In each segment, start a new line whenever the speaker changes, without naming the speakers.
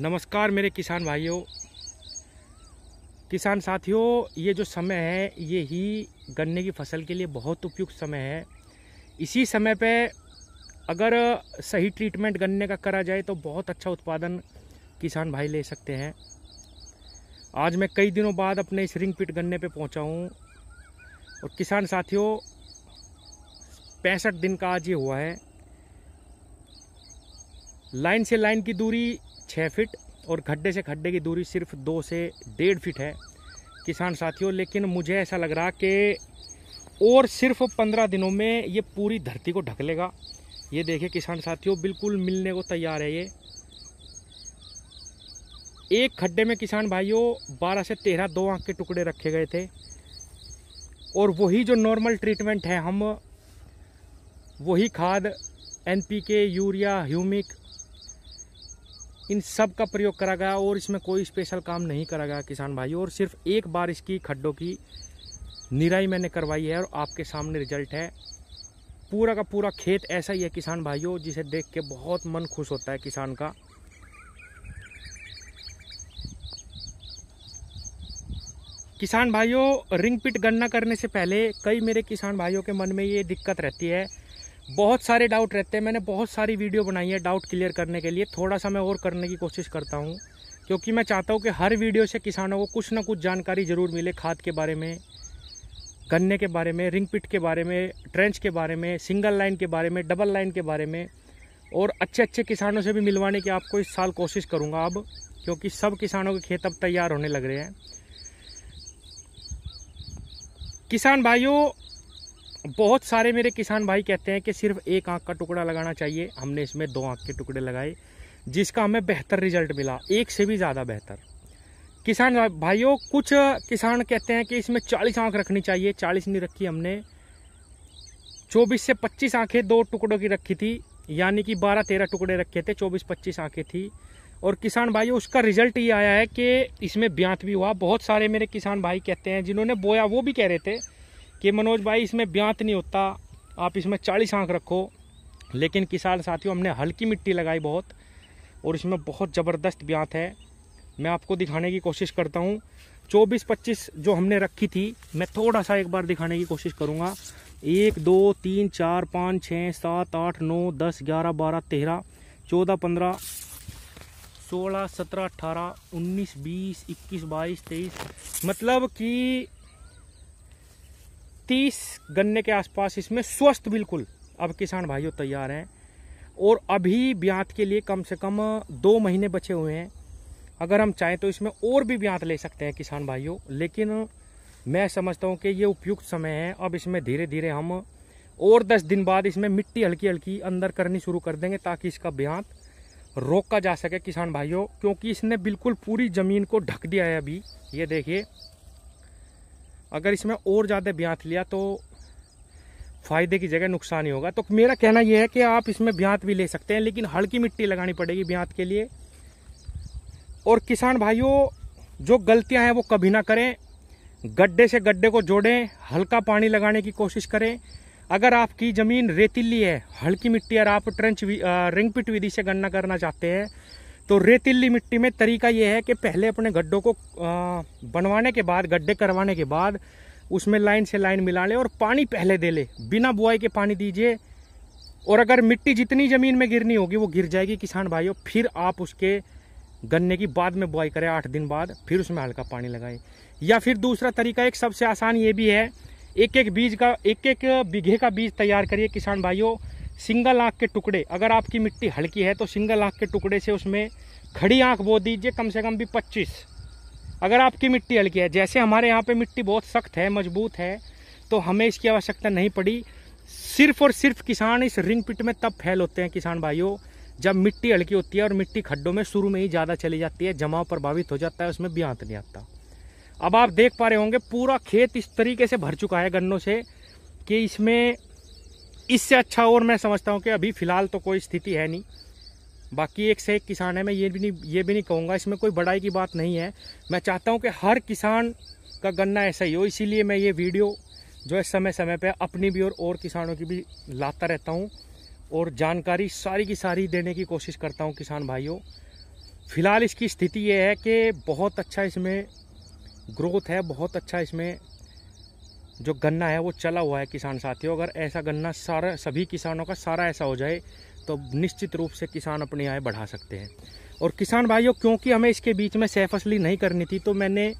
नमस्कार मेरे किसान भाइयों किसान साथियों ये जो समय है ये ही गन्ने की फसल के लिए बहुत उपयुक्त समय है इसी समय पे अगर सही ट्रीटमेंट गन्ने का करा जाए तो बहुत अच्छा उत्पादन किसान भाई ले सकते हैं आज मैं कई दिनों बाद अपने इस रिंग पिट गन्ने पे पहुंचा हूं और किसान साथियों पैंसठ दिन का आज ये हुआ है लाइन से लाइन की दूरी छः फिट और खड्डे से खड्डे की दूरी सिर्फ दो से डेढ़ फिट है किसान साथियों लेकिन मुझे ऐसा लग रहा कि और सिर्फ पंद्रह दिनों में ये पूरी धरती को ढक लेगा ये देखिए किसान साथियों बिल्कुल मिलने को तैयार है ये एक खड्डे में किसान भाइयों बारह से तेरह दो आँख के टुकड़े रखे गए थे और वही जो नॉर्मल ट्रीटमेंट है हम वही खाद एनपीके यूरिया ह्यूमिक इन सब का प्रयोग करा गया और इसमें कोई स्पेशल काम नहीं करा गया किसान भाई और सिर्फ एक बार इसकी खड्डों की निराई मैंने करवाई है और आपके सामने रिजल्ट है पूरा का पूरा खेत ऐसा ही है किसान भाइयों जिसे देख के बहुत मन खुश होता है किसान का किसान भाइयों रिंग पिट गन्ना करने से पहले कई मेरे किसान भाइयों के मन में ये दिक्कत रहती है बहुत सारे डाउट रहते हैं मैंने बहुत सारी वीडियो बनाई है डाउट क्लियर करने के लिए थोड़ा सा मैं और करने की कोशिश करता हूँ क्योंकि मैं चाहता हूँ कि हर वीडियो से किसानों को कुछ ना कुछ जानकारी ज़रूर मिले खाद के बारे में गन्ने के बारे में रिंग पिट के बारे में ट्रेंच के बारे में सिंगल लाइन के बारे में डबल लाइन के बारे में और अच्छे अच्छे किसानों से भी मिलवाने की आपको इस साल कोशिश करूँगा अब क्योंकि सब किसानों के खेत अब तैयार होने लग रहे हैं किसान भाइयों बहुत सारे मेरे किसान भाई कहते हैं कि सिर्फ एक आँख का टुकड़ा लगाना चाहिए हमने इसमें दो आँख के टुकड़े लगाए जिसका हमें बेहतर रिजल्ट मिला एक से भी ज़्यादा बेहतर किसान भाइयों कुछ किसान कहते हैं कि इसमें चालीस आँख रखनी चाहिए चालीस नहीं रखी हमने चौबीस से पच्चीस आँखें दो टुकड़ों की रखी थी यानी कि बारह तेरह टुकड़े रखे थे चौबीस पच्चीस आँखें थी और किसान भाई उसका रिजल्ट ये आया है कि इसमें ब्यांत भी हुआ बहुत सारे मेरे किसान भाई कहते हैं जिन्होंने बोया वो भी कह रहे थे कि मनोज भाई इसमें ब्यांत नहीं होता आप इसमें चालीस आँख रखो लेकिन किसान साथियों हमने हल्की मिट्टी लगाई बहुत और इसमें बहुत ज़बरदस्त ब्यांत है मैं आपको दिखाने की कोशिश करता हूँ 24-25 जो हमने रखी थी मैं थोड़ा सा एक बार दिखाने की कोशिश करूँगा एक दो तीन चार पाँच छः सात आठ नौ दस ग्यारह बारह तेरह चौदह पंद्रह सोलह सत्रह अट्ठारह उन्नीस बीस इक्कीस बाईस तेईस मतलब कि तीस गन्ने के आसपास इसमें स्वस्थ बिल्कुल अब किसान भाइयों तैयार हैं और अभी ब्यात के लिए कम से कम दो महीने बचे हुए हैं अगर हम चाहें तो इसमें और भी ब्यात ले सकते हैं किसान भाइयों लेकिन मैं समझता हूँ कि ये उपयुक्त समय है अब इसमें धीरे धीरे हम और दस दिन बाद इसमें मिट्टी हल्की हल्की अंदर करनी शुरू कर देंगे ताकि इसका ब्यात रोका जा सके किसान भाइयों क्योंकि इसने बिल्कुल पूरी ज़मीन को ढक दिया है अभी ये देखिए अगर इसमें और ज़्यादा ब्यांत लिया तो फ़ायदे की जगह नुकसान ही होगा तो मेरा कहना यह है कि आप इसमें ब्यांत भी ले सकते हैं लेकिन हल्की मिट्टी लगानी पड़ेगी ब्यांत के लिए और किसान भाइयों जो गलतियां हैं वो कभी ना करें गड्ढे से गड्ढे को जोड़ें हल्का पानी लगाने की कोशिश करें अगर आपकी ज़मीन रेतीली है हल्की मिट्टी और आप ट्रेंच रिंग पिट विधि से गन्ना करना चाहते हैं तो रेतीली मिट्टी में तरीका यह है कि पहले अपने गड्ढों को बनवाने के बाद गड्ढे करवाने के बाद उसमें लाइन से लाइन मिला ले और पानी पहले दे ले बिना बुआई के पानी दीजिए और अगर मिट्टी जितनी ज़मीन में गिरनी होगी वो गिर जाएगी किसान भाइयों फिर आप उसके गन्ने की बाद में बुआई करें आठ दिन बाद फिर उसमें हल्का पानी लगाएं या फिर दूसरा तरीका एक सबसे आसान ये भी है एक एक बीज का एक एक बीघे का बीज तैयार करिए किसान भाइयों सिंगल आँख के टुकड़े अगर आपकी मिट्टी हल्की है तो सिंगल आँख के टुकड़े से उसमें खड़ी आँख बो दीजिए कम से कम भी पच्चीस अगर आपकी मिट्टी हल्की है जैसे हमारे यहाँ पर मिट्टी बहुत सख्त है मजबूत है तो हमें इसकी आवश्यकता नहीं पड़ी सिर्फ और सिर्फ किसान इस रिंग पिट में तब फैल होते हैं किसान भाइयों जब मिट्टी हल्की होती है और मिट्टी खड्डों में शुरू में ही ज़्यादा चली जाती है जमाव प्रभावित हो जाता है उसमें ब्यांत नहीं आता अब आप देख पा रहे होंगे पूरा खेत इस तरीके से भर चुका है गन्नों से कि इसमें इससे अच्छा और मैं समझता हूँ कि अभी फ़िलहाल तो कोई स्थिति है नहीं बाकी एक से एक किसान है मैं ये भी नहीं ये भी नहीं कहूँगा इसमें कोई बड़ाई की बात नहीं है मैं चाहता हूँ कि हर किसान का गन्ना ऐसा ही हो इसीलिए मैं ये वीडियो जो है समय समय पर अपनी भी और, और किसानों की भी लाता रहता हूँ और जानकारी सारी की सारी देने की कोशिश करता हूँ किसान भाइयों फ़िलहाल इसकी स्थिति ये है कि बहुत अच्छा इसमें ग्रोथ है बहुत अच्छा इसमें जो गन्ना है वो चला हुआ है किसान साथियों अगर ऐसा गन्ना सारा सभी किसानों का सारा ऐसा हो जाए तो निश्चित रूप से किसान अपनी आय बढ़ा सकते हैं और किसान भाइयों क्योंकि हमें इसके बीच में सह फसली नहीं करनी थी तो मैंने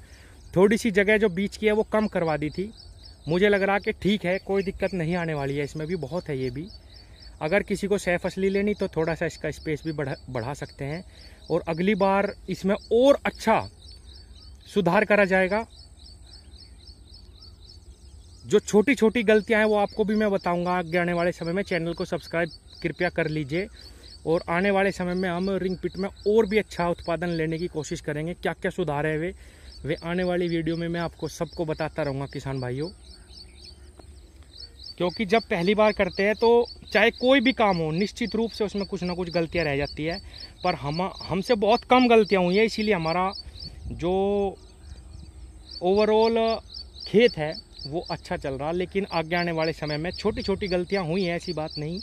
थोड़ी सी जगह जो बीच की है वो कम करवा दी थी मुझे लग रहा कि ठीक है कोई दिक्कत नहीं आने वाली है इसमें भी बहुत है ये भी अगर किसी को सह फसली लेनी तो थोड़ा सा इसका स्पेस भी बढ़ा बढ़ा सकते हैं और अगली बार इसमें और अच्छा सुधार करा जाएगा जो छोटी छोटी गलतियां हैं वो आपको भी मैं बताऊंगा आगे आने वाले समय में चैनल को सब्सक्राइब कृपया कर लीजिए और आने वाले समय में हम रिंग पिट में और भी अच्छा उत्पादन लेने की कोशिश करेंगे क्या क्या सुधार है वे वे आने वाली वीडियो में मैं आपको सबको बताता रहूँगा किसान भाइयों क्योंकि जब पहली बार करते हैं तो चाहे कोई भी काम हो निश्चित रूप से उसमें कुछ ना कुछ गलतियाँ रह जाती है पर हम हमसे बहुत कम गलतियाँ हुई हैं इसीलिए हमारा जो ओवरऑल खेत है वो अच्छा चल रहा लेकिन आगे आने वाले समय में छोटी छोटी गलतियाँ हुई हैं ऐसी बात नहीं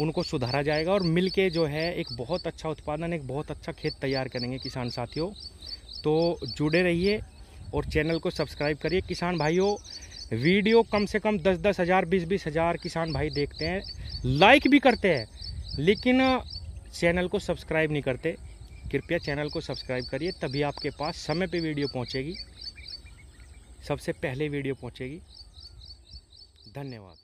उनको सुधारा जाएगा और मिल के जो है एक बहुत अच्छा उत्पादन एक बहुत अच्छा खेत तैयार करेंगे किसान साथियों तो जुड़े रहिए और चैनल को सब्सक्राइब करिए किसान भाइयों वीडियो कम से कम दस दस हज़ार बीस बीस हज़ार किसान भाई देखते हैं लाइक भी करते हैं लेकिन चैनल को सब्सक्राइब नहीं करते कृपया चैनल को सब्सक्राइब करिए तभी आपके पास समय पे वीडियो पहुंचेगी सबसे पहले वीडियो पहुंचेगी धन्यवाद